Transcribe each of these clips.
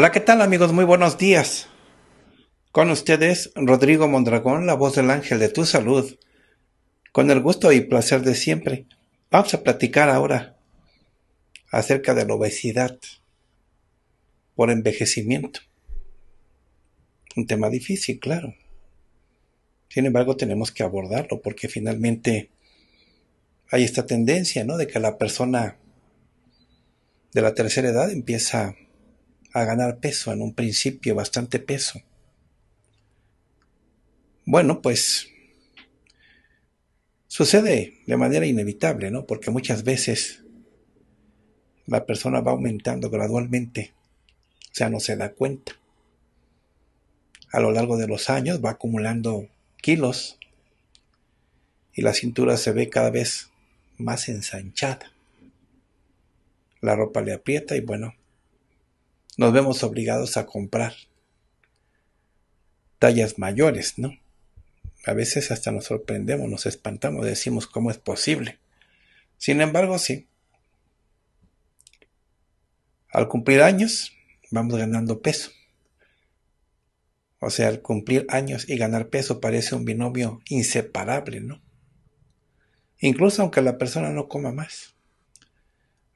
Hola, ¿qué tal amigos? Muy buenos días. Con ustedes, Rodrigo Mondragón, la voz del ángel de tu salud. Con el gusto y placer de siempre, vamos a platicar ahora acerca de la obesidad por envejecimiento. Un tema difícil, claro. Sin embargo, tenemos que abordarlo porque finalmente hay esta tendencia, ¿no? De que la persona de la tercera edad empieza a a ganar peso en un principio, bastante peso. Bueno, pues sucede de manera inevitable, ¿no? Porque muchas veces la persona va aumentando gradualmente, o sea, no se da cuenta. A lo largo de los años va acumulando kilos y la cintura se ve cada vez más ensanchada. La ropa le aprieta y bueno, nos vemos obligados a comprar tallas mayores, ¿no? A veces hasta nos sorprendemos, nos espantamos, decimos cómo es posible. Sin embargo, sí. Al cumplir años, vamos ganando peso. O sea, al cumplir años y ganar peso parece un binomio inseparable, ¿no? Incluso aunque la persona no coma más,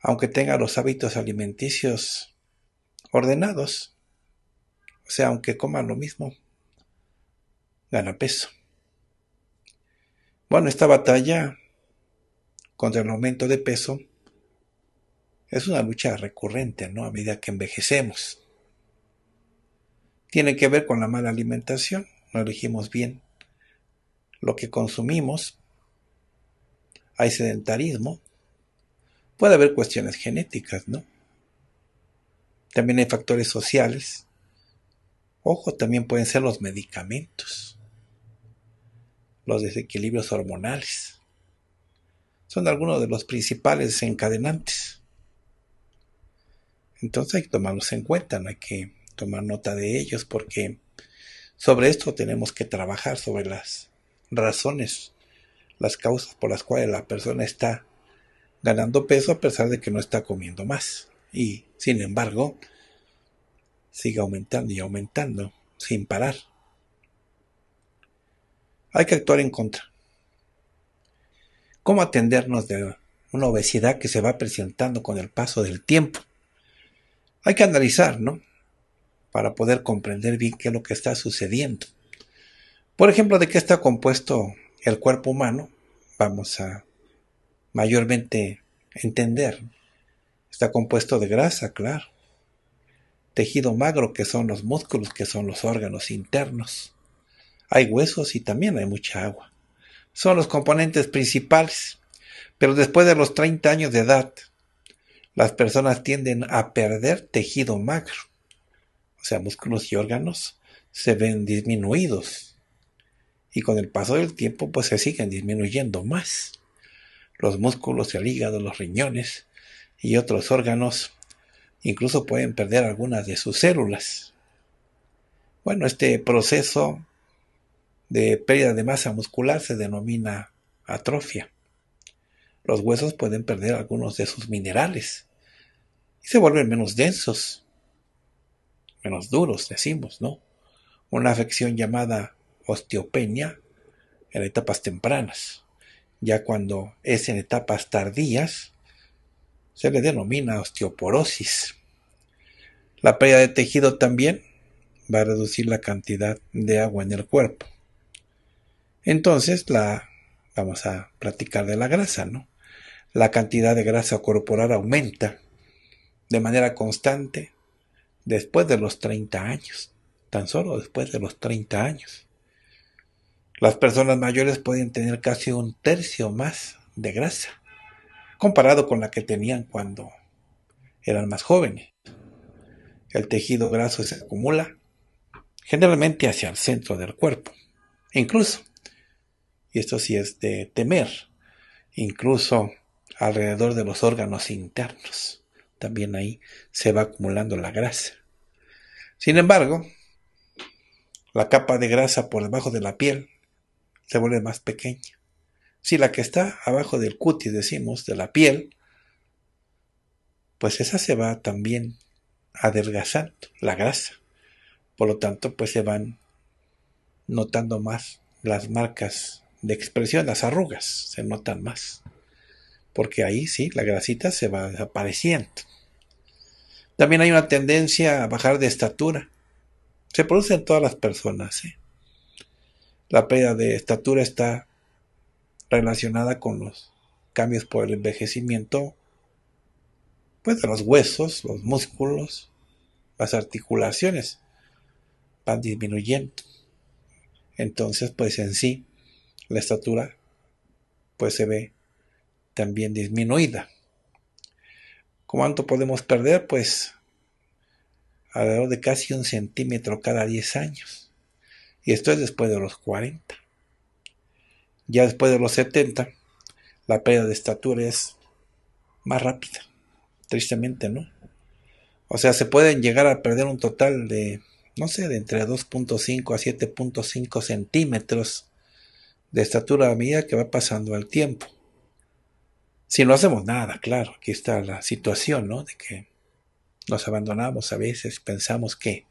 aunque tenga los hábitos alimenticios ordenados. O sea, aunque coman lo mismo, gana peso. Bueno, esta batalla contra el aumento de peso es una lucha recurrente, ¿no? A medida que envejecemos. Tiene que ver con la mala alimentación, no elegimos bien lo que consumimos, hay sedentarismo, puede haber cuestiones genéticas, ¿no? También hay factores sociales. Ojo, también pueden ser los medicamentos, los desequilibrios hormonales. Son algunos de los principales desencadenantes. Entonces hay que tomarlos en cuenta, hay que tomar nota de ellos porque sobre esto tenemos que trabajar, sobre las razones, las causas por las cuales la persona está ganando peso a pesar de que no está comiendo más y sin embargo sigue aumentando y aumentando sin parar. Hay que actuar en contra. ¿Cómo atendernos de una obesidad que se va presentando con el paso del tiempo? Hay que analizar, ¿no? Para poder comprender bien qué es lo que está sucediendo. Por ejemplo, de qué está compuesto el cuerpo humano, vamos a mayormente entender Está compuesto de grasa, claro. Tejido magro, que son los músculos, que son los órganos internos. Hay huesos y también hay mucha agua. Son los componentes principales. Pero después de los 30 años de edad, las personas tienden a perder tejido magro. O sea, músculos y órganos se ven disminuidos. Y con el paso del tiempo, pues se siguen disminuyendo más. Los músculos, el hígado, los riñones, y otros órganos. Incluso pueden perder algunas de sus células. Bueno, este proceso de pérdida de masa muscular se denomina atrofia. Los huesos pueden perder algunos de sus minerales y se vuelven menos densos, menos duros, decimos, ¿no? Una afección llamada osteopenia en etapas tempranas. Ya cuando es en etapas tardías, se le denomina osteoporosis. La pérdida de tejido también va a reducir la cantidad de agua en el cuerpo. Entonces, la, vamos a platicar de la grasa, ¿no? La cantidad de grasa corporal aumenta de manera constante después de los 30 años, tan solo después de los 30 años. Las personas mayores pueden tener casi un tercio más de grasa comparado con la que tenían cuando eran más jóvenes. El tejido graso se acumula generalmente hacia el centro del cuerpo. Incluso, y esto sí es de temer, incluso alrededor de los órganos internos. También ahí se va acumulando la grasa. Sin embargo, la capa de grasa por debajo de la piel se vuelve más pequeña. Si la que está abajo del cutis, decimos, de la piel, pues esa se va también adelgazando, la grasa. Por lo tanto, pues se van notando más las marcas de expresión, las arrugas se notan más. Porque ahí sí, la grasita se va desapareciendo. También hay una tendencia a bajar de estatura. Se produce en todas las personas. ¿eh? La pérdida de estatura está relacionada con los cambios por el envejecimiento pues de los huesos, los músculos, las articulaciones van disminuyendo. Entonces, pues en sí, la estatura pues se ve también disminuida. ¿Cuánto podemos perder? Pues alrededor de casi un centímetro cada 10 años. Y esto es después de los 40. Ya después de los 70, la pérdida de estatura es más rápida, tristemente, ¿no? O sea, se pueden llegar a perder un total de, no sé, de entre 2.5 a 7.5 centímetros de estatura a medida que va pasando el tiempo. Si no hacemos nada, claro, aquí está la situación, ¿no? De que nos abandonamos a veces, pensamos que,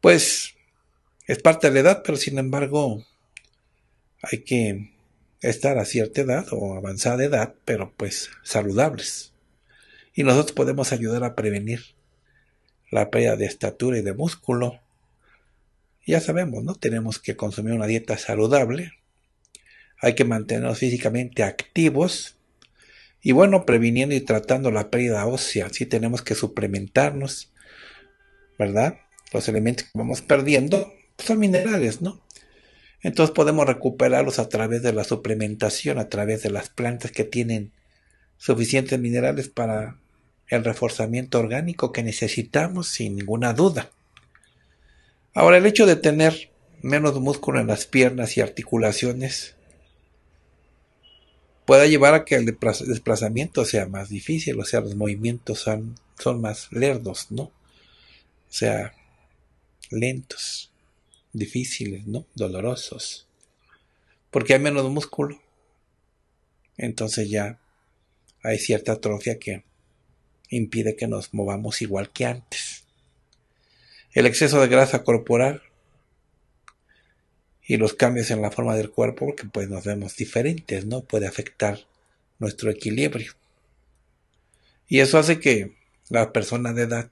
pues, es parte de la edad, pero sin embargo, hay que estar a cierta edad o avanzada edad, pero pues saludables. Y nosotros podemos ayudar a prevenir la pérdida de estatura y de músculo. Ya sabemos, ¿no? Tenemos que consumir una dieta saludable. Hay que mantenernos físicamente activos. Y bueno, previniendo y tratando la pérdida ósea. Sí tenemos que suplementarnos, ¿verdad? Los elementos que vamos perdiendo pues, son minerales, ¿no? Entonces podemos recuperarlos a través de la suplementación, a través de las plantas que tienen suficientes minerales para el reforzamiento orgánico que necesitamos sin ninguna duda. Ahora, el hecho de tener menos músculo en las piernas y articulaciones puede llevar a que el desplazamiento sea más difícil, o sea, los movimientos son, son más lerdos, ¿no? O sea, lentos difíciles, ¿no? Dolorosos. Porque hay menos músculo. Entonces ya hay cierta atrofia que impide que nos movamos igual que antes. El exceso de grasa corporal y los cambios en la forma del cuerpo, porque pues nos vemos diferentes, ¿no? Puede afectar nuestro equilibrio. Y eso hace que las personas de edad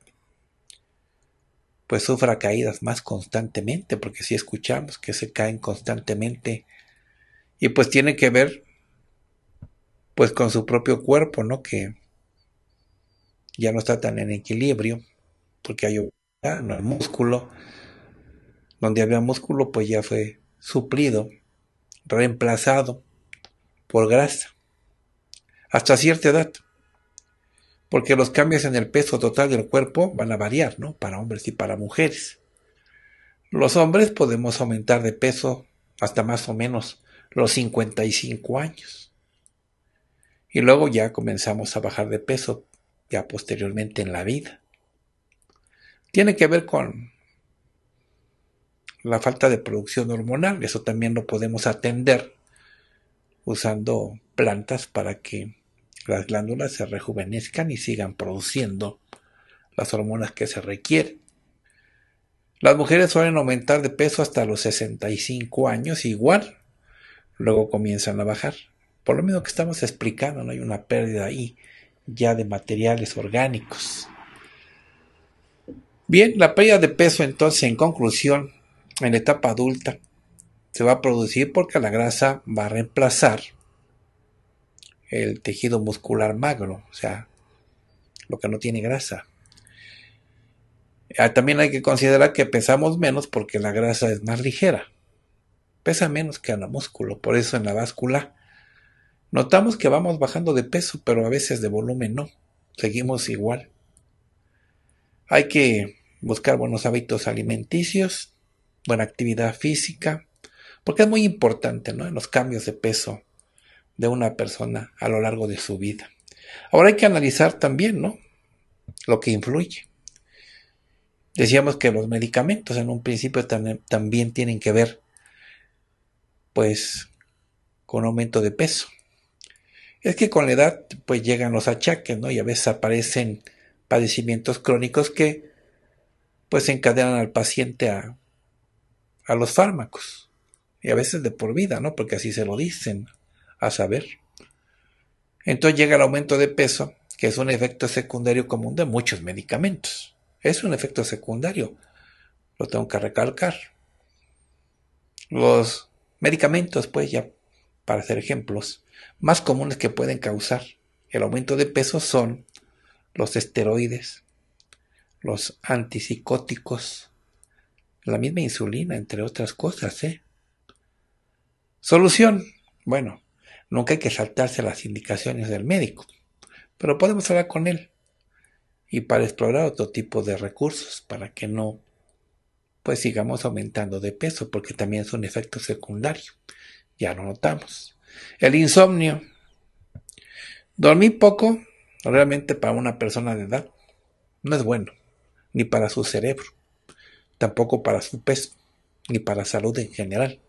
pues sufra caídas más constantemente, porque si escuchamos que se caen constantemente y pues tiene que ver pues con su propio cuerpo, ¿no? Que ya no está tan en equilibrio, porque hay un no hay músculo, donde había músculo pues ya fue suplido, reemplazado por grasa, hasta cierta edad porque los cambios en el peso total del cuerpo van a variar, ¿no? Para hombres y para mujeres. Los hombres podemos aumentar de peso hasta más o menos los 55 años. Y luego ya comenzamos a bajar de peso ya posteriormente en la vida. Tiene que ver con la falta de producción hormonal. Eso también lo podemos atender usando plantas para que las glándulas se rejuvenezcan y sigan produciendo las hormonas que se requieren. Las mujeres suelen aumentar de peso hasta los 65 años, igual, luego comienzan a bajar. Por lo mismo que estamos explicando, no hay una pérdida ahí ya de materiales orgánicos. Bien, la pérdida de peso entonces, en conclusión, en etapa adulta, se va a producir porque la grasa va a reemplazar el tejido muscular magro, o sea, lo que no tiene grasa. Ah, también hay que considerar que pesamos menos porque la grasa es más ligera. Pesa menos que el músculo, por eso en la báscula notamos que vamos bajando de peso, pero a veces de volumen no. Seguimos igual. Hay que buscar buenos hábitos alimenticios, buena actividad física, porque es muy importante en los cambios de peso de una persona a lo largo de su vida. Ahora hay que analizar también, ¿no? Lo que influye. Decíamos que los medicamentos en un principio también tienen que ver, pues, con aumento de peso. Es que con la edad, pues, llegan los achaques, ¿no? Y a veces aparecen padecimientos crónicos que, pues, encadenan al paciente a, a los fármacos. Y a veces de por vida, ¿no? Porque así se lo dicen a saber. Entonces llega el aumento de peso, que es un efecto secundario común de muchos medicamentos. Es un efecto secundario, lo tengo que recalcar. Los medicamentos, pues ya para hacer ejemplos, más comunes que pueden causar el aumento de peso son los esteroides, los antipsicóticos, la misma insulina, entre otras cosas. ¿eh? Solución. Bueno, Nunca hay que saltarse las indicaciones del médico, pero podemos hablar con él y para explorar otro tipo de recursos para que no pues sigamos aumentando de peso porque también es un efecto secundario. Ya lo notamos. El insomnio. Dormir poco realmente para una persona de edad no es bueno, ni para su cerebro, tampoco para su peso, ni para salud en general.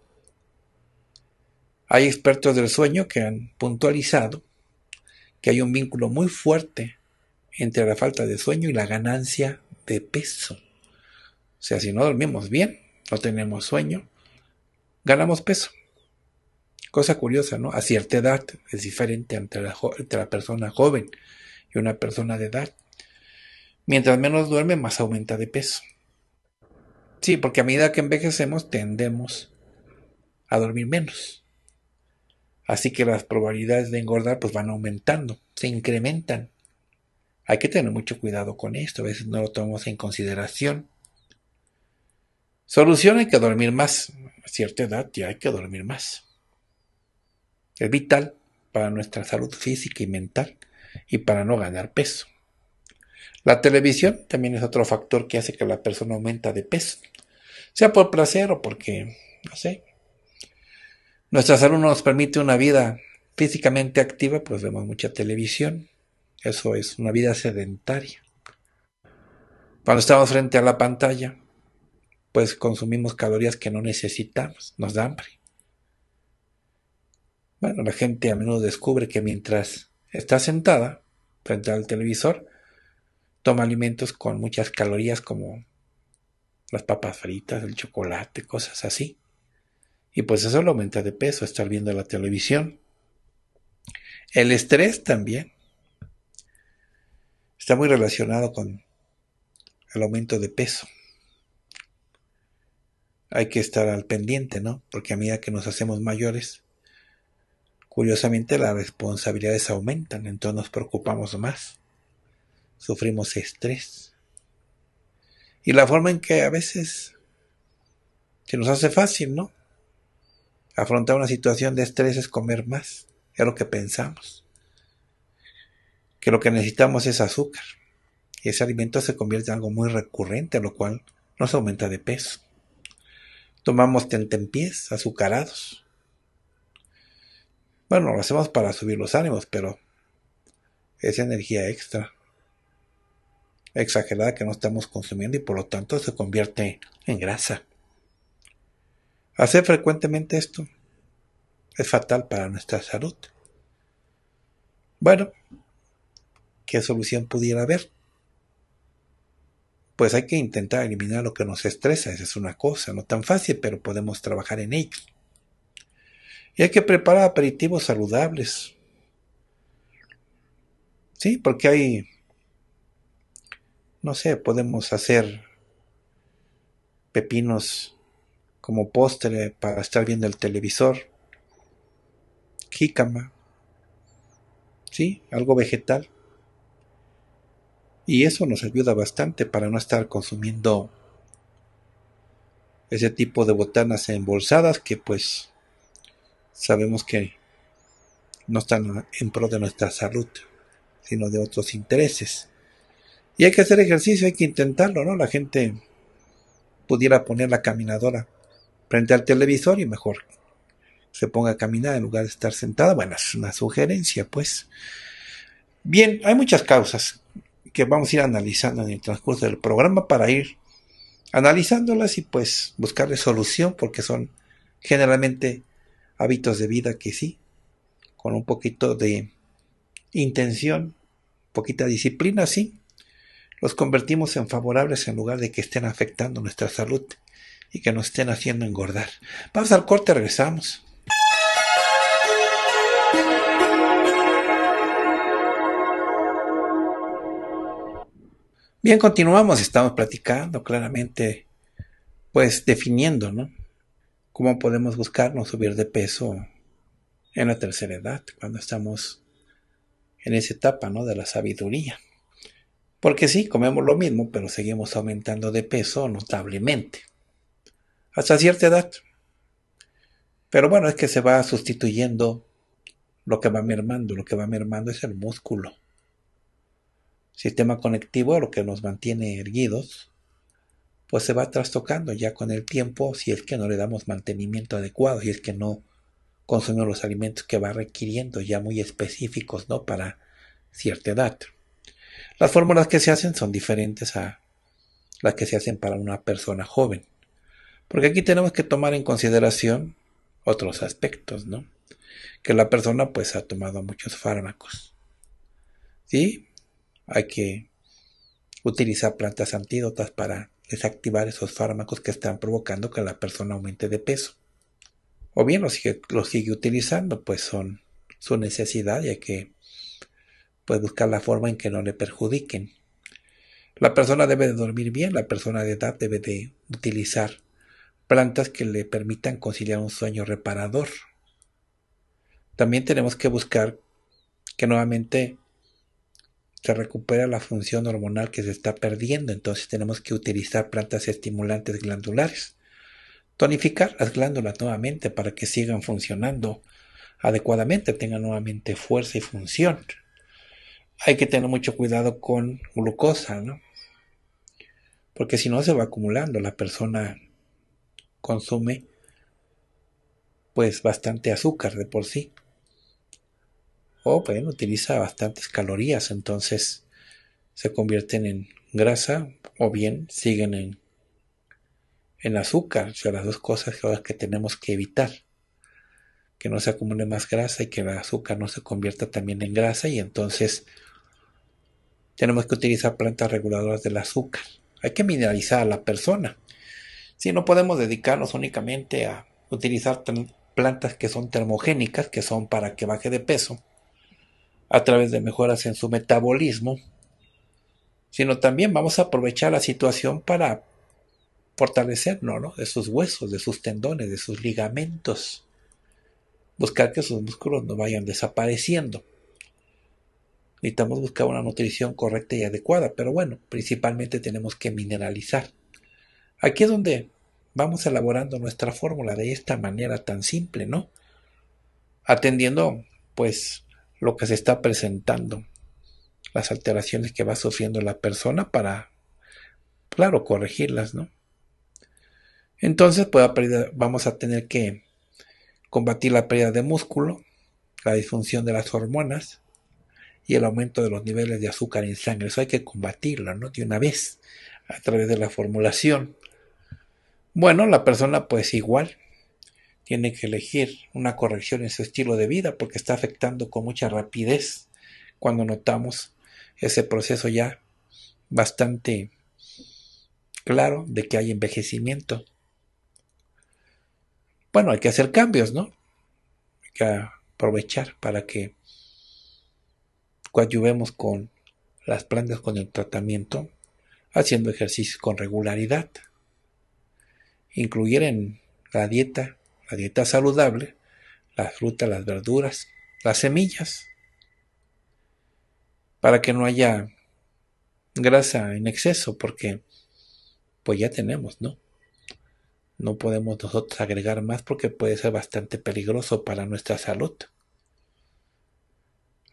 Hay expertos del sueño que han puntualizado que hay un vínculo muy fuerte entre la falta de sueño y la ganancia de peso. O sea, si no dormimos bien, no tenemos sueño, ganamos peso. Cosa curiosa, ¿no? A cierta edad es diferente entre la, entre la persona joven y una persona de edad. Mientras menos duerme, más aumenta de peso. Sí, porque a medida que envejecemos tendemos a dormir menos. Así que las probabilidades de engordar pues van aumentando, se incrementan. Hay que tener mucho cuidado con esto, a veces no lo tomamos en consideración. Solución hay que dormir más. A cierta edad ya hay que dormir más. Es vital para nuestra salud física y mental y para no ganar peso. La televisión también es otro factor que hace que la persona aumenta de peso, sea por placer o porque, no sé, nuestra salud nos permite una vida físicamente activa, pues vemos mucha televisión. Eso es una vida sedentaria. Cuando estamos frente a la pantalla, pues consumimos calorías que no necesitamos, nos da hambre. Bueno, la gente a menudo descubre que mientras está sentada frente al televisor, toma alimentos con muchas calorías como las papas fritas, el chocolate, cosas así. Y pues eso lo aumenta de peso, estar viendo la televisión. El estrés también está muy relacionado con el aumento de peso. Hay que estar al pendiente, ¿no? Porque a medida que nos hacemos mayores, curiosamente las responsabilidades aumentan, entonces nos preocupamos más, sufrimos estrés. Y la forma en que a veces se nos hace fácil, ¿no? Afrontar una situación de estrés es comer más. Es lo que pensamos. Que lo que necesitamos es azúcar. Y ese alimento se convierte en algo muy recurrente, lo cual nos aumenta de peso. Tomamos tentempiés azucarados. Bueno, lo hacemos para subir los ánimos, pero es energía extra exagerada que no estamos consumiendo y por lo tanto se convierte en grasa. Hacer frecuentemente esto es fatal para nuestra salud. Bueno, ¿qué solución pudiera haber? Pues hay que intentar eliminar lo que nos estresa, esa es una cosa, no tan fácil, pero podemos trabajar en ello. Y hay que preparar aperitivos saludables. Sí, porque hay, no sé, podemos hacer pepinos como postre para estar viendo el televisor, jícama, ¿sí? Algo vegetal. Y eso nos ayuda bastante para no estar consumiendo ese tipo de botanas embolsadas que pues sabemos que no están en pro de nuestra salud, sino de otros intereses. Y hay que hacer ejercicio, hay que intentarlo, ¿no? La gente pudiera poner la caminadora frente al televisor y mejor se ponga a caminar en lugar de estar sentada. Bueno, es una sugerencia, pues. Bien, hay muchas causas que vamos a ir analizando en el transcurso del programa para ir analizándolas y pues buscarle solución porque son generalmente hábitos de vida que sí, con un poquito de intención, poquita disciplina, sí, los convertimos en favorables en lugar de que estén afectando nuestra salud y que nos estén haciendo engordar. Vamos al corte, regresamos. Bien, continuamos, estamos platicando claramente, pues definiendo, ¿no? Cómo podemos buscarnos subir de peso en la tercera edad, cuando estamos en esa etapa, ¿no? De la sabiduría. Porque sí, comemos lo mismo, pero seguimos aumentando de peso notablemente hasta cierta edad. Pero bueno, es que se va sustituyendo lo que va mermando, lo que va mermando es el músculo. Sistema conectivo, lo que nos mantiene erguidos, pues se va trastocando ya con el tiempo si es que no le damos mantenimiento adecuado, si es que no consumimos los alimentos que va requiriendo ya muy específicos, ¿no? Para cierta edad. Las fórmulas que se hacen son diferentes a las que se hacen para una persona joven. Porque aquí tenemos que tomar en consideración otros aspectos, ¿no? Que la persona pues ha tomado muchos fármacos. ¿Sí? Hay que utilizar plantas antídotas para desactivar esos fármacos que están provocando que la persona aumente de peso. O bien los sigue, sigue utilizando, pues son su necesidad y hay que pues, buscar la forma en que no le perjudiquen. La persona debe de dormir bien, la persona de edad debe de utilizar plantas que le permitan conciliar un sueño reparador. También tenemos que buscar que nuevamente se recupere la función hormonal que se está perdiendo, entonces tenemos que utilizar plantas estimulantes glandulares. Tonificar las glándulas nuevamente para que sigan funcionando adecuadamente, tengan nuevamente fuerza y función. Hay que tener mucho cuidado con glucosa, ¿no? Porque si no se va acumulando, la persona consume pues bastante azúcar de por sí. O bueno, utiliza bastantes calorías, entonces se convierten en grasa o bien siguen en, en azúcar. O sea, las dos cosas que tenemos que evitar. Que no se acumule más grasa y que el azúcar no se convierta también en grasa y entonces tenemos que utilizar plantas reguladoras del azúcar. Hay que mineralizar a la persona. Si no podemos dedicarnos únicamente a utilizar plantas que son termogénicas, que son para que baje de peso, a través de mejoras en su metabolismo, sino también vamos a aprovechar la situación para fortalecernos, ¿no? De sus huesos, de sus tendones, de sus ligamentos. Buscar que sus músculos no vayan desapareciendo. Necesitamos buscar una nutrición correcta y adecuada, pero bueno, principalmente tenemos que mineralizar. Aquí es donde vamos elaborando nuestra fórmula de esta manera tan simple, ¿no? Atendiendo, pues, lo que se está presentando, las alteraciones que va sufriendo la persona para, claro, corregirlas, ¿no? Entonces, pues, vamos a tener que combatir la pérdida de músculo, la disfunción de las hormonas y el aumento de los niveles de azúcar en sangre. Eso hay que combatirlo, ¿no? De una vez, a través de la formulación bueno, la persona pues igual tiene que elegir una corrección en su estilo de vida porque está afectando con mucha rapidez cuando notamos ese proceso ya bastante claro de que hay envejecimiento. Bueno, hay que hacer cambios, ¿no? Hay que aprovechar para que coadyuvemos con las plantas con el tratamiento, haciendo ejercicios con regularidad incluir en la dieta, la dieta saludable, las frutas, las verduras, las semillas, para que no haya grasa en exceso, porque pues ya tenemos, ¿no? No podemos nosotros agregar más porque puede ser bastante peligroso para nuestra salud.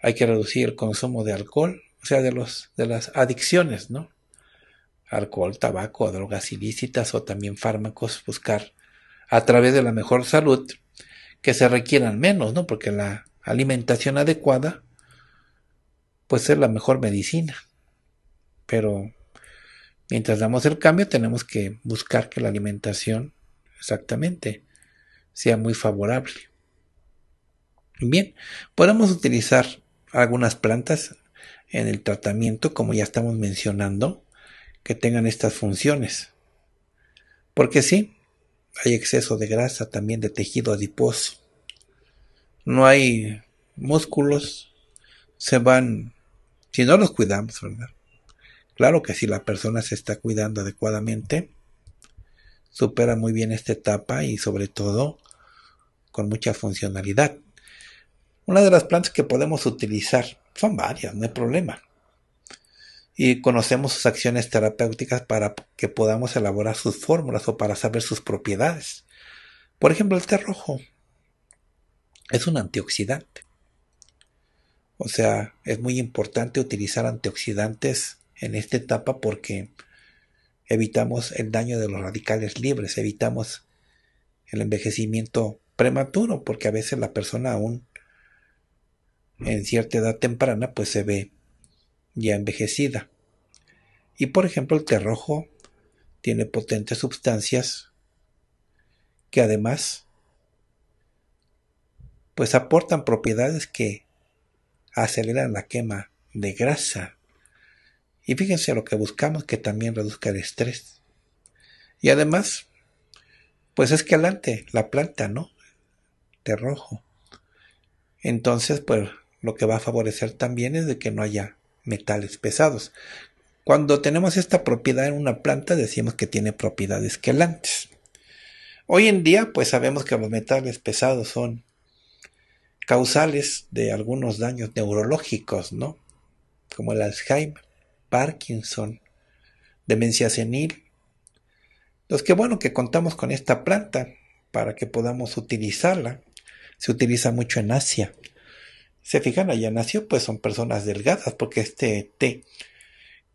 Hay que reducir el consumo de alcohol, o sea, de, los, de las adicciones, ¿no? alcohol, tabaco, drogas ilícitas o también fármacos, buscar a través de la mejor salud que se requieran menos, ¿no? Porque la alimentación adecuada puede ser la mejor medicina. Pero mientras damos el cambio tenemos que buscar que la alimentación exactamente sea muy favorable. Bien, podemos utilizar algunas plantas en el tratamiento como ya estamos mencionando que tengan estas funciones. Porque sí, hay exceso de grasa, también de tejido adiposo. No hay músculos, se van, si no los cuidamos, Claro que si la persona se está cuidando adecuadamente, supera muy bien esta etapa y sobre todo con mucha funcionalidad. Una de las plantas que podemos utilizar, son varias, no hay problema y conocemos sus acciones terapéuticas para que podamos elaborar sus fórmulas o para saber sus propiedades. Por ejemplo, el té rojo es un antioxidante. O sea, es muy importante utilizar antioxidantes en esta etapa porque evitamos el daño de los radicales libres, evitamos el envejecimiento prematuro, porque a veces la persona aún en cierta edad temprana pues se ve ya envejecida. Y por ejemplo el té rojo tiene potentes sustancias que además pues aportan propiedades que aceleran la quema de grasa. Y fíjense lo que buscamos, que también reduzca el estrés. Y además, pues es que adelante, la planta, ¿no? té rojo. Entonces, pues lo que va a favorecer también es de que no haya metales pesados. Cuando tenemos esta propiedad en una planta decimos que tiene propiedades quelantes. Hoy en día pues sabemos que los metales pesados son causales de algunos daños neurológicos, ¿no? Como el Alzheimer, Parkinson, demencia senil. Los que bueno que contamos con esta planta para que podamos utilizarla. Se utiliza mucho en Asia, se fijan, Allá nació, pues son personas delgadas, porque este té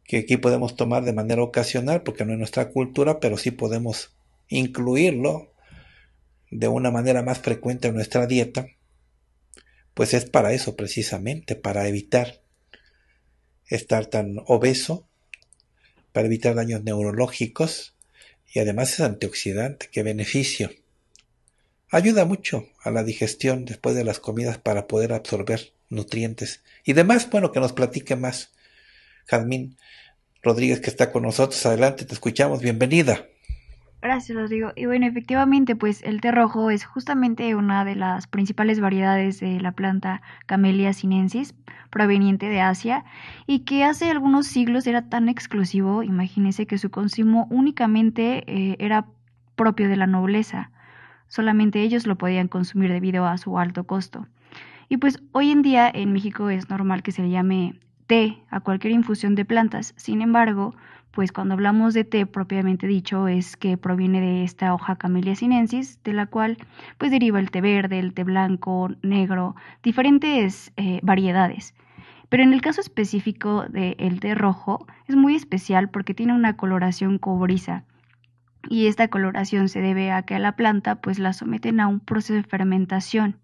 que aquí podemos tomar de manera ocasional, porque no es nuestra cultura, pero sí podemos incluirlo de una manera más frecuente en nuestra dieta, pues es para eso precisamente, para evitar estar tan obeso, para evitar daños neurológicos y además es antioxidante, qué beneficio. Ayuda mucho a la digestión después de las comidas para poder absorber nutrientes. Y demás, bueno, que nos platique más. Jazmín Rodríguez, que está con nosotros. Adelante, te escuchamos. Bienvenida. Gracias, Rodrigo. Y bueno, efectivamente, pues el té rojo es justamente una de las principales variedades de la planta Camellia sinensis, proveniente de Asia, y que hace algunos siglos era tan exclusivo, Imagínese que su consumo únicamente eh, era propio de la nobleza solamente ellos lo podían consumir debido a su alto costo. Y pues hoy en día en México es normal que se le llame té a cualquier infusión de plantas, sin embargo, pues cuando hablamos de té propiamente dicho es que proviene de esta hoja Camellia sinensis, de la cual pues deriva el té verde, el té blanco, negro, diferentes eh, variedades. Pero en el caso específico del té rojo es muy especial porque tiene una coloración cobriza y esta coloración se debe a que a la planta pues la someten a un proceso de fermentación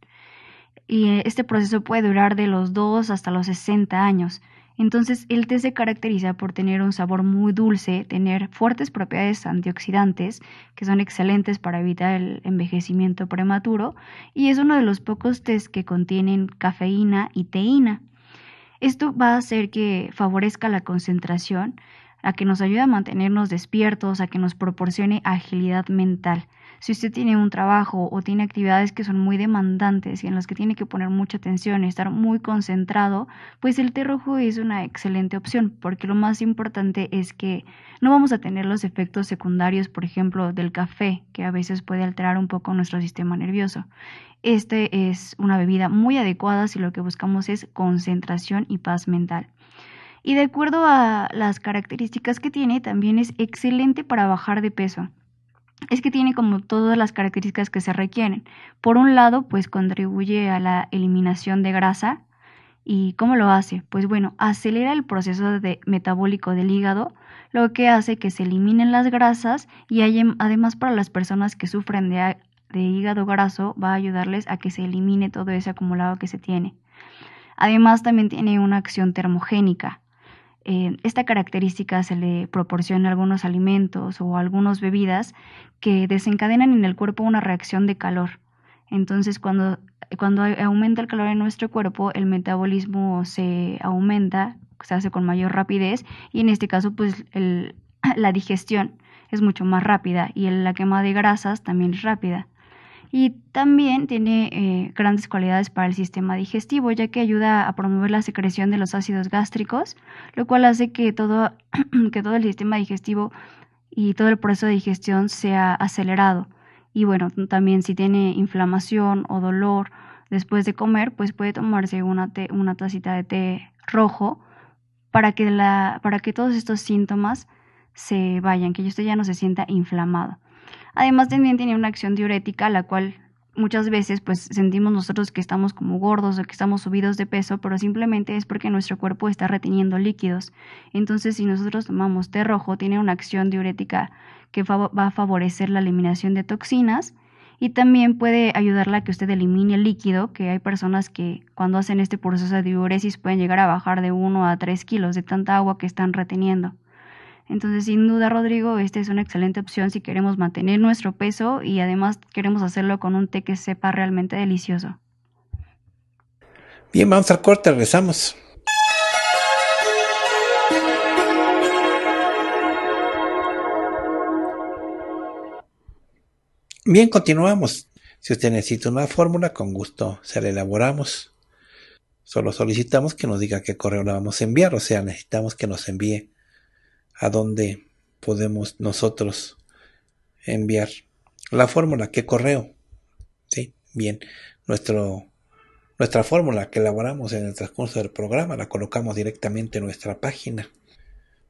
y eh, este proceso puede durar de los 2 hasta los 60 años. Entonces el té se caracteriza por tener un sabor muy dulce, tener fuertes propiedades antioxidantes que son excelentes para evitar el envejecimiento prematuro y es uno de los pocos tés que contienen cafeína y teína. Esto va a hacer que favorezca la concentración a que nos ayude a mantenernos despiertos, a que nos proporcione agilidad mental. Si usted tiene un trabajo o tiene actividades que son muy demandantes y en las que tiene que poner mucha atención y estar muy concentrado, pues el té rojo es una excelente opción, porque lo más importante es que no vamos a tener los efectos secundarios, por ejemplo, del café, que a veces puede alterar un poco nuestro sistema nervioso. Este es una bebida muy adecuada si lo que buscamos es concentración y paz mental y de acuerdo a las características que tiene, también es excelente para bajar de peso. Es que tiene como todas las características que se requieren. Por un lado, pues contribuye a la eliminación de grasa. ¿Y cómo lo hace? Pues bueno, acelera el proceso de metabólico del hígado, lo que hace que se eliminen las grasas y em, además para las personas que sufren de hígado graso va a ayudarles a que se elimine todo ese acumulado que se tiene. Además también tiene una acción termogénica, eh, esta característica se le proporciona a algunos alimentos o algunas bebidas que desencadenan en el cuerpo una reacción de calor. Entonces, cuando, cuando aumenta el calor en nuestro cuerpo, el metabolismo se aumenta, se hace con mayor rapidez y en este caso, pues la digestión es mucho más rápida y la quema de grasas también es rápida y también tiene eh, grandes cualidades para el sistema digestivo, ya que ayuda a promover la secreción de los ácidos gástricos, lo cual hace que todo, que todo el sistema digestivo y todo el proceso de digestión sea acelerado. Y bueno, también si tiene inflamación o dolor después de comer, pues puede tomarse una, una tacita de té rojo para que, la, para que todos estos síntomas se vayan, que usted ya no se sienta inflamado. Además también tiene una acción diurética, la cual muchas veces pues sentimos nosotros que estamos como gordos o que estamos subidos de peso, pero simplemente es porque nuestro cuerpo está reteniendo líquidos. Entonces, si nosotros tomamos té rojo, tiene una acción diurética que va a favorecer la eliminación de toxinas y también puede ayudarla a que usted elimine el líquido, que hay personas que cuando hacen este proceso de diuresis pueden llegar a bajar de 1 a 3 kilos de tanta agua que están reteniendo. Entonces, sin duda, Rodrigo, esta es una excelente opción si queremos mantener nuestro peso y además queremos hacerlo con un té que sepa realmente delicioso. Bien, vamos al corte, regresamos. Bien, continuamos. Si usted necesita una fórmula, con gusto se la elaboramos. Solo solicitamos que nos diga qué correo la vamos a enviar, o sea, necesitamos que nos envíe a dónde podemos nosotros enviar la fórmula, qué correo. ¿Sí? Bien, nuestro, nuestra fórmula que elaboramos en el transcurso del programa la colocamos directamente en nuestra página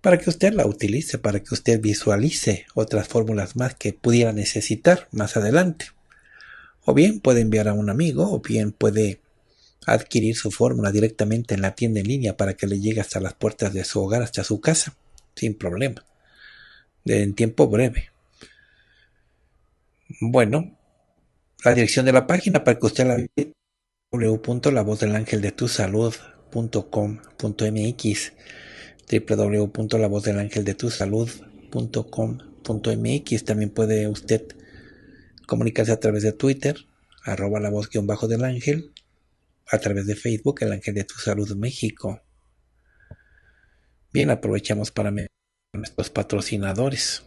para que usted la utilice, para que usted visualice otras fórmulas más que pudiera necesitar más adelante. O bien puede enviar a un amigo, o bien puede adquirir su fórmula directamente en la tienda en línea para que le llegue hasta las puertas de su hogar, hasta su casa sin problema, en tiempo breve. Bueno, la dirección de la página para que usted la vea www.lavozdelangeldetusalud.com.mx www.lavozdelangeldetusalud.com.mx También puede usted comunicarse a través de Twitter, arroba la voz-del ángel, a través de Facebook, el ángel de tu salud México. Bien, aprovechamos para nuestros patrocinadores.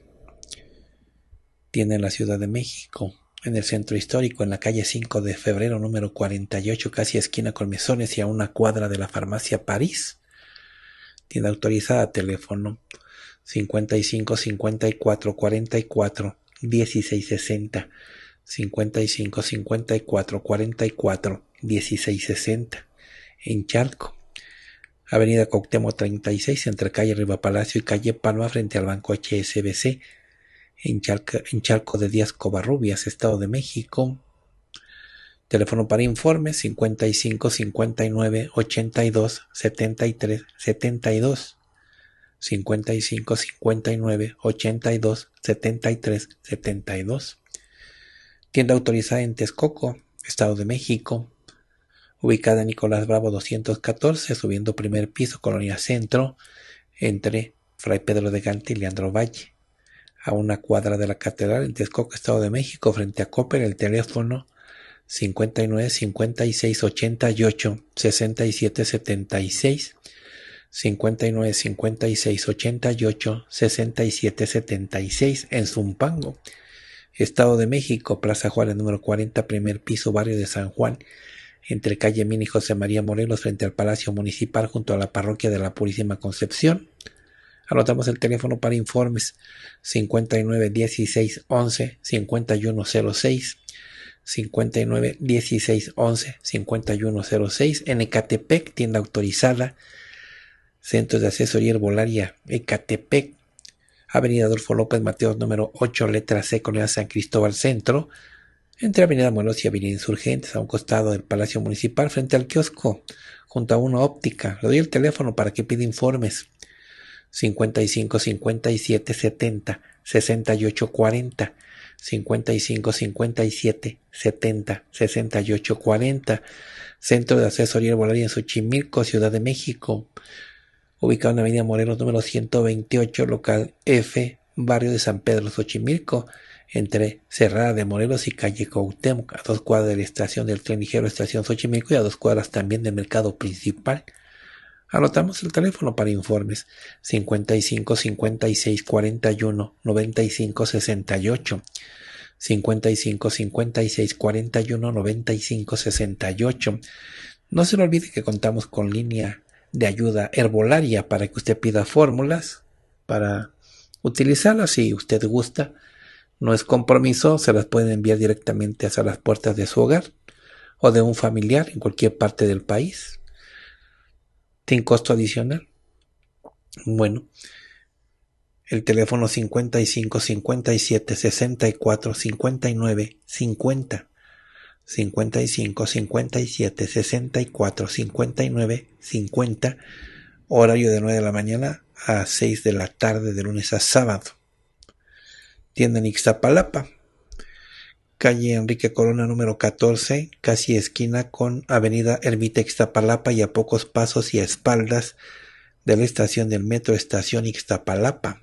Tiene en la Ciudad de México, en el centro histórico, en la calle 5 de febrero, número 48, casi esquina con Mesones y a una cuadra de la farmacia París. Tiene autorizada teléfono 55 54 44 16 60. 55 54 44 16 60. En Charco Avenida Coctemo 36, entre calle Riva Palacio y calle Palma, frente al Banco HSBC, en Chalco de Díaz Covarrubias, Estado de México. Teléfono para informes 55 59 82 73 72. 55 59 82 73 72. Tienda autorizada en Texcoco, Estado de México ubicada en Nicolás Bravo 214, subiendo primer piso, Colonia Centro, entre Fray Pedro de Gante y Leandro Valle. A una cuadra de la Catedral en Texcoco, Estado de México, frente a Copper, el teléfono 59 56 88 67 76 59 56 88 67 76 en Zumpango, Estado de México, Plaza Juárez número 40, primer piso, barrio de San Juan entre calle mini y José María Morelos frente al Palacio Municipal junto a la parroquia de la Purísima Concepción. Anotamos el teléfono para informes 59 16 11 51 59 en Ecatepec, tienda autorizada, Centro de Asesoría Herbolaria Ecatepec, Avenida Adolfo López Mateos número 8, letra C, la San Cristóbal Centro entre Avenida Morelos y Avenida Insurgentes, a un costado del Palacio Municipal, frente al kiosco, junto a una óptica. Le doy el teléfono para que pida informes. 55 57 70 68 40 55 57 70 68 40 Centro de Asesoría Herbolaria en Xochimilco, Ciudad de México ubicado en avenida Morelos número 128, local F, barrio de San Pedro, Xochimilco entre Cerrada de Morelos y calle Cuauhtémoc, a dos cuadras de la estación del tren ligero Estación Xochimilco y a dos cuadras también del mercado principal. Anotamos el teléfono para informes 55 56 41 95 68 55 56 41 95 68. No se le olvide que contamos con línea de ayuda herbolaria para que usted pida fórmulas para utilizarlas si usted gusta no es compromiso, se las pueden enviar directamente hacia las puertas de su hogar o de un familiar en cualquier parte del país, sin costo adicional. Bueno, el teléfono 55 57 64 59 50 55 57 64 59 50 horario de 9 de la mañana a 6 de la tarde de lunes a sábado tienda en Ixtapalapa, calle Enrique Corona número 14, casi esquina con avenida Ermita Ixtapalapa y a pocos pasos y a espaldas de la estación del metro Estación Ixtapalapa.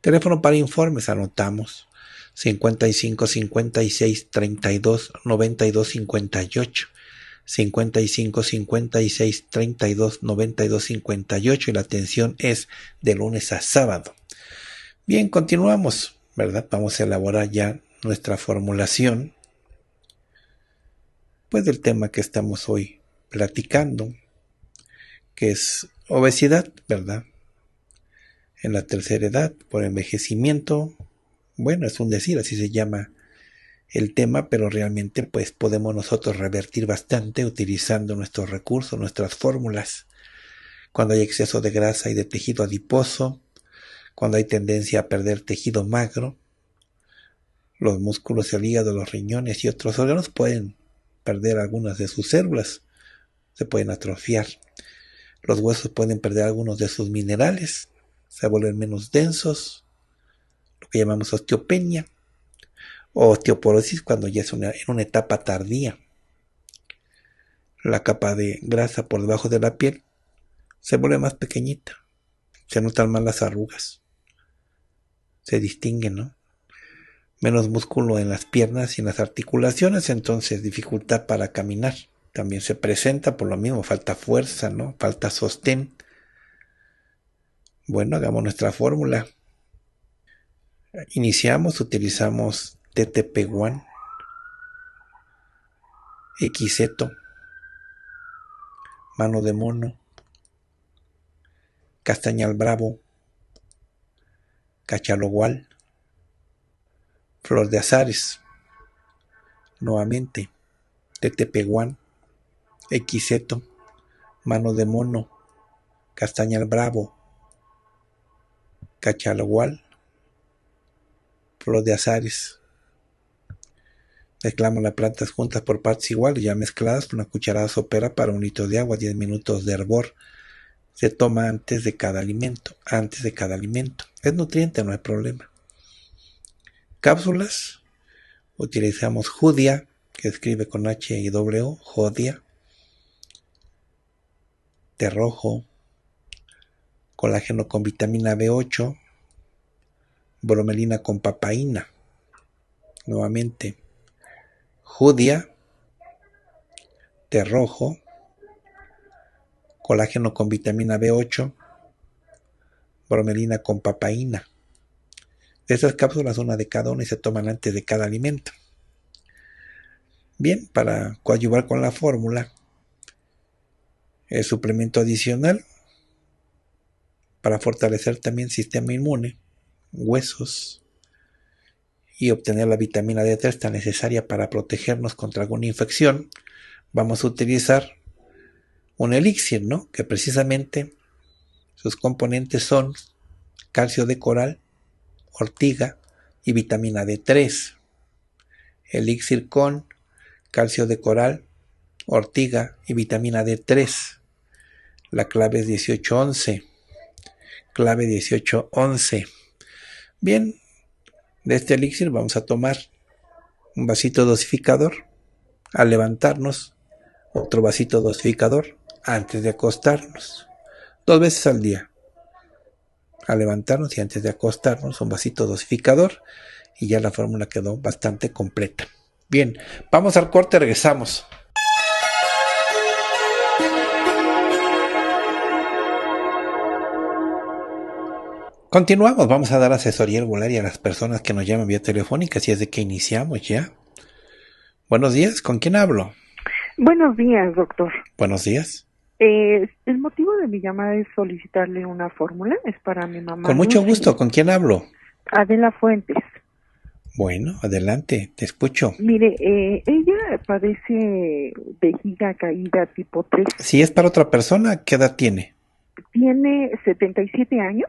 Teléfono para informes, anotamos 55 56 32 92 58 55 56 32 92 58 y la atención es de lunes a sábado. Bien, continuamos. Vamos a elaborar ya nuestra formulación, pues del tema que estamos hoy platicando, que es obesidad, ¿verdad? En la tercera edad, por envejecimiento, bueno, es un decir, así se llama el tema, pero realmente pues podemos nosotros revertir bastante utilizando nuestros recursos, nuestras fórmulas. Cuando hay exceso de grasa y de tejido adiposo, cuando hay tendencia a perder tejido magro, los músculos, el hígado, los riñones y otros órganos pueden perder algunas de sus células, se pueden atrofiar. Los huesos pueden perder algunos de sus minerales, se vuelven menos densos, lo que llamamos osteopenia o osteoporosis cuando ya es en una etapa tardía. La capa de grasa por debajo de la piel se vuelve más pequeñita, se notan más las arrugas se distinguen, ¿no? Menos músculo en las piernas y en las articulaciones, entonces dificultad para caminar. También se presenta por lo mismo, falta fuerza, ¿no? Falta sostén. Bueno, hagamos nuestra fórmula. Iniciamos, utilizamos TTP1, XZ. mano de mono, castañal bravo, Cachalogual, Flor de Azares, nuevamente, Tetepehuán, Equiseto, Mano de Mono, Castañal Bravo, Cachalogual, Flor de Azares. reclamo las plantas juntas por partes iguales, ya mezcladas con una cucharada sopera para un litro de agua, 10 minutos de hervor. Se toma antes de cada alimento, antes de cada alimento. Es nutriente, no hay problema. Cápsulas. Utilizamos Judia, que escribe con H y W, Jodia. Té rojo. Colágeno con vitamina B8. Bromelina con papaína. Nuevamente. judía Té rojo. Colágeno con vitamina B8 bromelina con papaína. Estas cápsulas, una de cada una, y se toman antes de cada alimento. Bien, para coadyuvar con la fórmula, el suplemento adicional para fortalecer también el sistema inmune, huesos y obtener la vitamina D3 tan necesaria para protegernos contra alguna infección, vamos a utilizar un elixir, ¿no? Que precisamente sus componentes son calcio de coral, ortiga y vitamina D3. Elixir con calcio de coral, ortiga y vitamina D3. La clave es 1811. Clave 1811. Bien, de este elixir vamos a tomar un vasito dosificador. Al levantarnos, otro vasito dosificador antes de acostarnos dos veces al día. a levantarnos y antes de acostarnos, un vasito dosificador y ya la fórmula quedó bastante completa. Bien, vamos al corte, regresamos. Continuamos, vamos a dar asesoría y a las personas que nos llaman vía telefónica, si es de que iniciamos ya. Buenos días, ¿con quién hablo? Buenos días, doctor. Buenos días. Eh, el motivo de mi llamada es solicitarle una fórmula, es para mi mamá. Con mucho gusto, ¿con quién hablo? Adela Fuentes. Bueno, adelante, te escucho. Mire, eh, ella padece vejiga caída tipo 3. Si es para otra persona, ¿qué edad tiene? Tiene 77 años.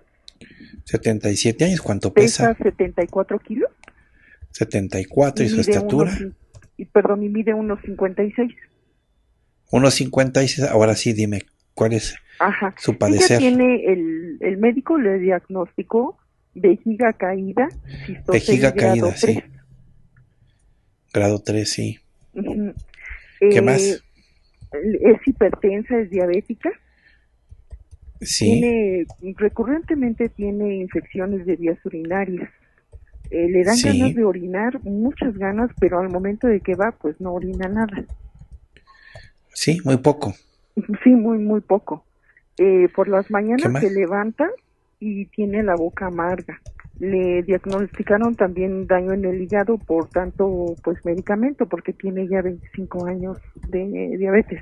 77 años, ¿cuánto pesa? Pesa 74 kilos. 74 y, su estatura. y, perdón, y mide unos 56 y ahora sí, dime, ¿cuál es su padecer? tiene el, médico le diagnosticó vejiga caída. Vejiga caída, sí. Grado 3, sí. ¿Qué más? Eh, es hipertensa, es diabética. Sí. recurrentemente tiene infecciones de vías urinarias. Eh, le dan ganas de orinar, muchas ganas, pero al momento de que va, pues no orina nada. Sí, muy poco. Sí, muy, muy poco. Eh, por las mañanas se levanta y tiene la boca amarga. Le diagnosticaron también daño en el hígado por tanto pues medicamento porque tiene ya 25 años de diabetes.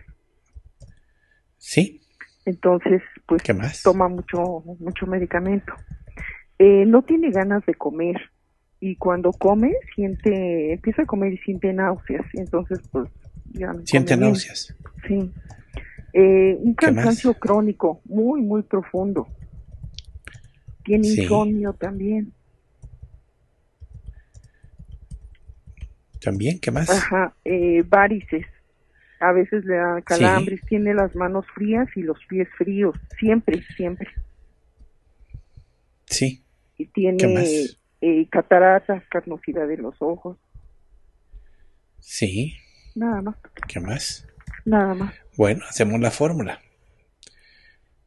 Sí. Entonces, pues toma mucho mucho medicamento. Eh, no tiene ganas de comer y cuando come siente empieza a comer y siente náuseas, entonces pues Siente náuseas. Sí. Eh, un cansancio crónico muy, muy profundo. Tiene insomnio también. También, ¿qué más? Ajá, eh, varices. A veces le da calambres, tiene las manos frías y los pies fríos, siempre, siempre. Sí. Y tiene eh, cataratas, carnosidad de los ojos. Sí. Nada más. ¿Qué más? Nada más. Bueno, hacemos la fórmula.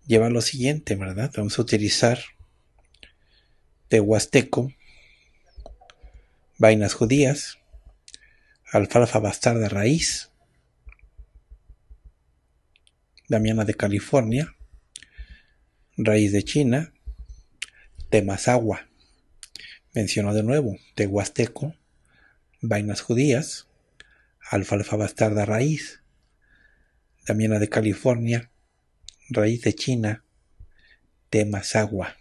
Lleva lo siguiente, ¿verdad? Vamos a utilizar tehuasteco, vainas judías, alfalfa bastarda raíz, damiana de California, raíz de China, temazagua, menciono de nuevo, tehuasteco, vainas judías, alfalfa bastarda raíz, también de California, raíz de China, temas agua.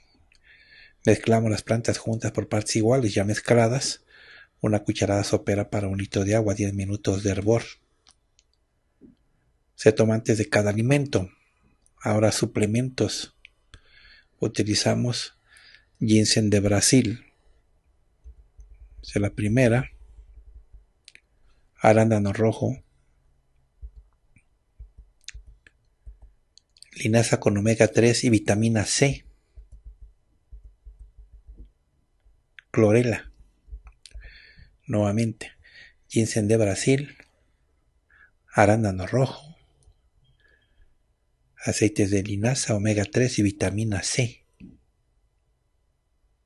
Mezclamos las plantas juntas por partes iguales, ya mezcladas. Una cucharada sopera para un litro de agua, 10 minutos de hervor. Se toma antes de cada alimento. Ahora suplementos. Utilizamos ginseng de Brasil. Es la primera arándano rojo, linaza con omega 3 y vitamina C, clorela, nuevamente, ginseng de Brasil, arándano rojo, aceites de linaza, omega 3 y vitamina C.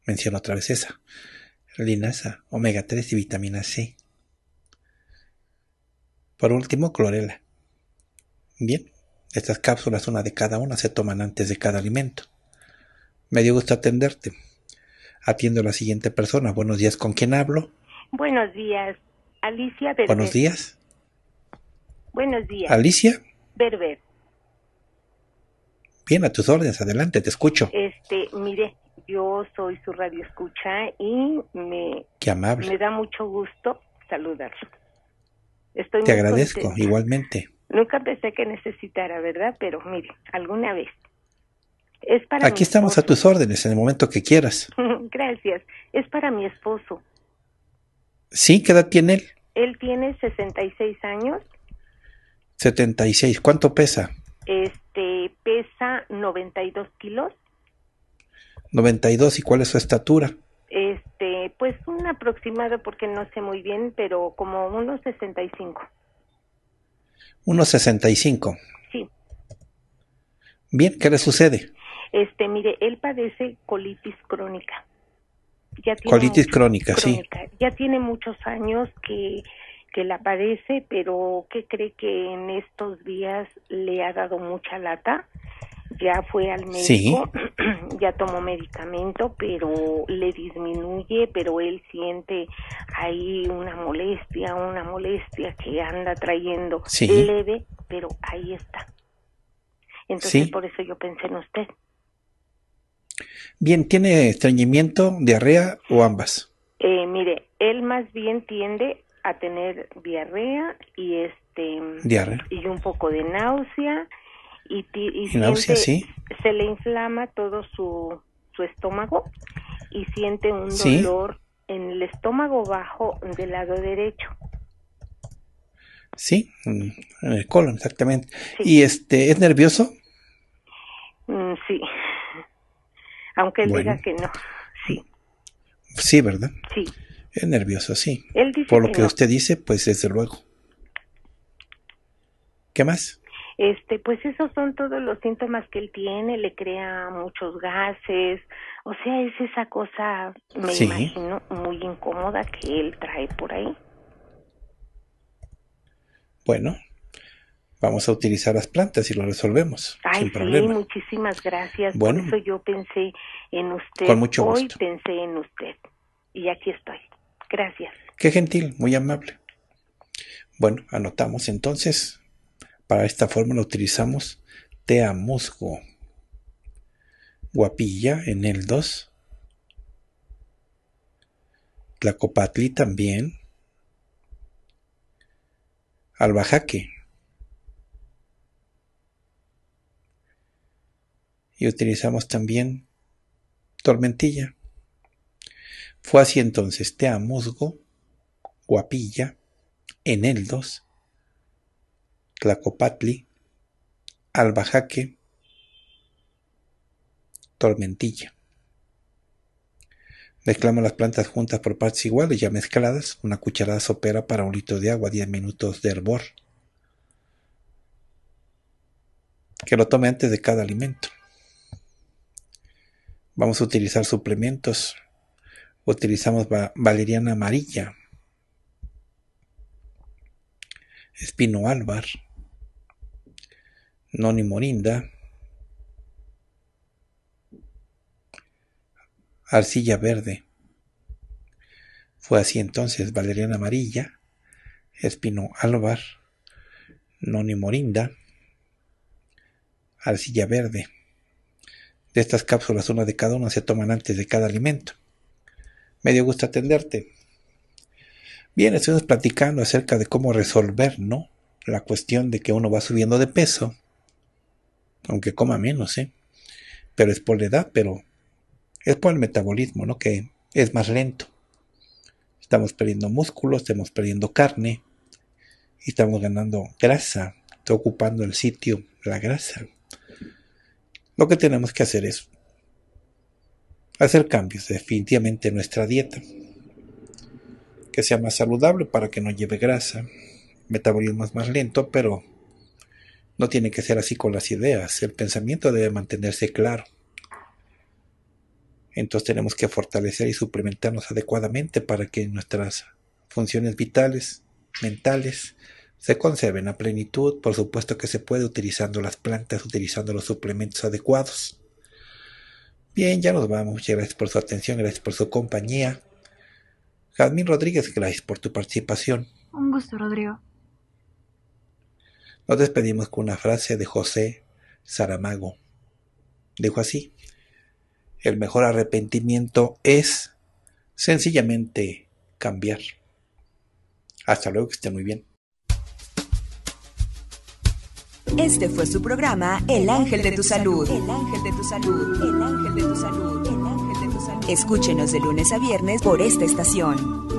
Menciono otra vez esa, linaza, omega 3 y vitamina C. Por último, clorela. Bien, estas cápsulas, una de cada una, se toman antes de cada alimento. Me dio gusto atenderte. Atiendo a la siguiente persona. Buenos días, ¿con quién hablo? Buenos días, Alicia Berber. Buenos días. Buenos días. Alicia. Berber. Bien, a tus órdenes, adelante, te escucho. Este, mire, yo soy su radio escucha y me, amable. me da mucho gusto saludarlo. Te agradezco, igualmente. Nunca pensé que necesitara, ¿verdad? Pero mire, alguna vez. Es para Aquí estamos a tus órdenes en el momento que quieras. Gracias. Es para mi esposo. Sí, ¿qué edad tiene él? Él tiene 66 años. 76. ¿Cuánto pesa? Este, pesa 92 kilos. 92. ¿Y cuál es su estatura? Este eh, pues un aproximado, porque no sé muy bien, pero como unos 65. Unos 65. Sí. Bien, ¿qué le sucede? Este, mire, él padece colitis crónica. colitis crónica, sí. Ya tiene muchos años que, que la padece, pero ¿qué cree que en estos días le ha dado mucha lata ya fue al médico, ya tomó medicamento, pero le disminuye, pero él siente ahí una molestia, una molestia que anda trayendo leve, pero ahí está. Entonces por eso yo pensé en usted. Bien, ¿tiene estreñimiento, diarrea o ambas? Eh, mire, él más bien tiende a tener diarrea y este diarrea. y un poco de náusea y, se le inflama todo su, su estómago y siente un dolor en el estómago bajo del lado derecho. Sí, en el colon, exactamente. ¿Y este es nervioso? Mm, sí, aunque él diga que no, sí. Sí, ¿verdad? Sí. Es nervioso, sí. Por lo que, usted dice, pues desde luego. ¿Qué más? este pues esos son todos los síntomas que él tiene le crea muchos gases o sea es esa cosa me imagino muy incómoda que él trae por ahí bueno Vamos a utilizar las plantas y lo resolvemos. Ay, sí, muchísimas gracias. Bueno, por eso yo pensé en usted. mucho Hoy pensé en usted. Y aquí estoy. Gracias. Qué gentil, muy amable. Bueno, anotamos entonces para esta fórmula utilizamos musgo guapilla en el 2, tlacopatli también, albajaque. Y utilizamos también tormentilla. Fue así entonces musgo guapilla, en el 2, Tlacopatli, Albajaque, Tormentilla. Mezclamos las plantas juntas por partes iguales, ya mezcladas, una cucharada sopera para un litro de agua, 10 minutos de hervor. Que lo tome antes de cada alimento. Vamos a utilizar suplementos. Utilizamos valeriana amarilla, espino albar. Noni Morinda, arcilla verde. Fue así entonces valeriana amarilla, espino Álvar, noni morinda, arcilla verde. De estas cápsulas, una de cada una se toman antes de cada alimento. Me dio gusto atenderte. Bien, estuvimos platicando acerca de cómo resolver, ¿no? La cuestión de que uno va subiendo de peso aunque coma menos, ¿eh? Pero es por la edad, pero es por el metabolismo, ¿no? Que es más lento. Estamos perdiendo músculo, estamos perdiendo carne y estamos ganando grasa. Está ocupando el sitio la grasa. Lo que tenemos que hacer es hacer cambios definitivamente en nuestra dieta. Que sea más saludable para que no lleve grasa. metabolismo es más lento, pero no tiene que ser así con las ideas, el pensamiento debe mantenerse claro. Entonces tenemos que fortalecer y suplementarnos adecuadamente para que nuestras funciones vitales, mentales, se conserven a plenitud. Por supuesto que se puede utilizando las plantas, utilizando los suplementos adecuados. Bien, ya nos vamos. gracias por su atención, gracias por su compañía. Jazmín Rodríguez, gracias por tu participación. Un gusto, Rodrigo. Nos despedimos con una frase de José Saramago. Dijo así, el mejor arrepentimiento es sencillamente cambiar. Hasta luego, que estén muy bien. Este fue su programa El Ángel de tu Salud. El Ángel de tu Salud. El Ángel de tu Salud. El Ángel de tu Salud. Escúchenos de lunes a viernes por esta estación.